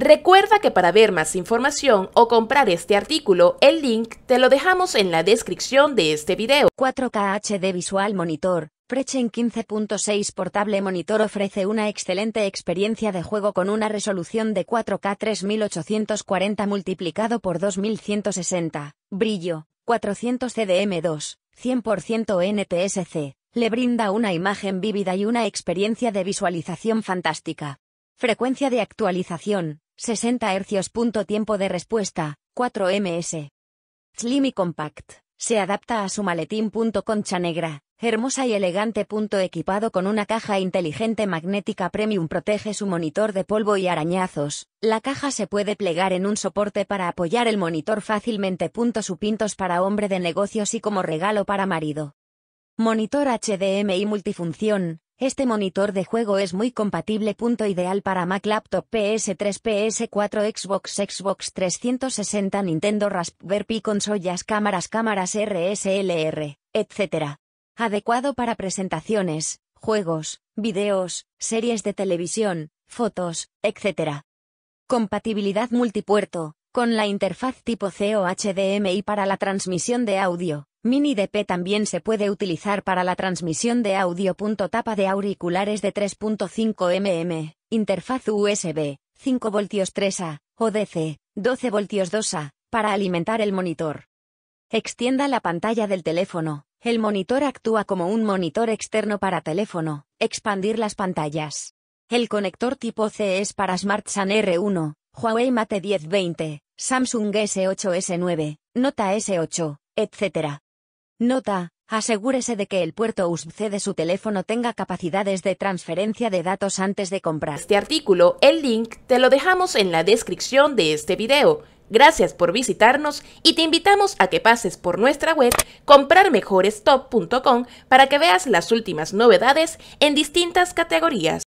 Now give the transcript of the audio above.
Recuerda que para ver más información o comprar este artículo, el link te lo dejamos en la descripción de este video. 4K HD Visual Monitor Prechen 15.6 Portable Monitor ofrece una excelente experiencia de juego con una resolución de 4K 3840 multiplicado por 2160, brillo, 400 CDM2, 100% NTSC, le brinda una imagen vívida y una experiencia de visualización fantástica. Frecuencia de actualización, 60 Hz. Tiempo de respuesta, 4 ms. Slim y compact. Se adapta a su maletín. Concha negra, hermosa y elegante. Equipado con una caja inteligente magnética premium protege su monitor de polvo y arañazos. La caja se puede plegar en un soporte para apoyar el monitor fácilmente. Su pintos para hombre de negocios y como regalo para marido. Monitor HDMI multifunción, este monitor de juego es muy compatible. Punto ideal para Mac Laptop PS3, PS4, Xbox, Xbox 360, Nintendo Raspberry Pi, consolas, cámaras, cámaras RSLR, etc. Adecuado para presentaciones, juegos, videos, series de televisión, fotos, etc. Compatibilidad multipuerto, con la interfaz tipo COHDMI para la transmisión de audio, Mini DP también se puede utilizar para la transmisión de audio. Tapa de auriculares de 3.5 mm, interfaz USB, 5 voltios 3A, o DC, 12 voltios 2A, para alimentar el monitor. Extienda la pantalla del teléfono. El monitor actúa como un monitor externo para teléfono, expandir las pantallas. El conector tipo C es para SmartSan R1, Huawei Mate 1020, Samsung S8 S9, Nota S8, etc. Nota, asegúrese de que el puerto USB-C de su teléfono tenga capacidades de transferencia de datos antes de comprar. Este artículo, el link, te lo dejamos en la descripción de este video. Gracias por visitarnos y te invitamos a que pases por nuestra web comprarmejorestop.com para que veas las últimas novedades en distintas categorías.